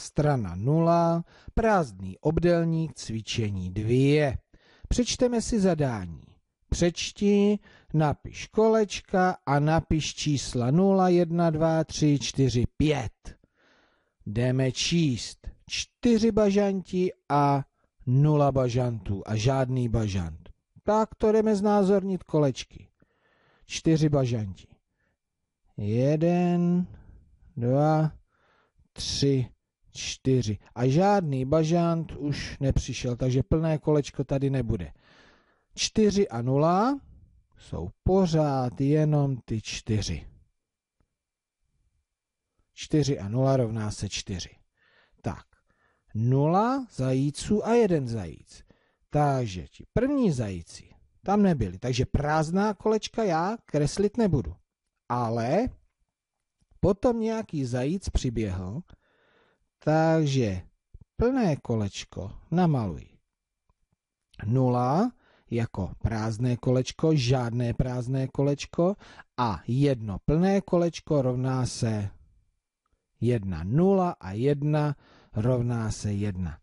strana 0, prázdný obdelník cvičení 2. Přečteme si zadání. Přečti, napiš kolečka a napiš čísla 0, 1, 2, 3, 4, 5. Jdeme číst čtyři bažanti a nula bažantů a žádný bažant. Tak to jdeme znázornit kolečky. Čtyři bažanti. Jeden, dva, tři, 4. A žádný bažant už nepřišel, takže plné kolečko tady nebude. 4 a 0 jsou pořád jenom ty čtyři. 4 a 0 rovná se 4. Tak, 0 zajíců a jeden zajíc. Takže ti první zajíci tam nebyli, takže prázdná kolečka já kreslit nebudu. Ale potom nějaký zajíc přiběhl takže plné kolečko namaluj. Nula jako prázdné kolečko, žádné prázdné kolečko a jedno plné kolečko rovná se jedna nula a jedna rovná se jedna.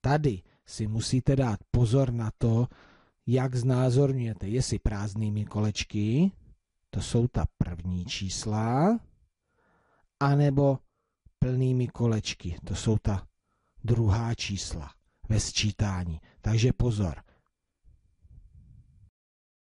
Tady si musíte dát pozor na to, jak znázorňujete, jestli prázdnými kolečky, to jsou ta první čísla, anebo plnými kolečky. To jsou ta druhá čísla ve sčítání. Takže pozor,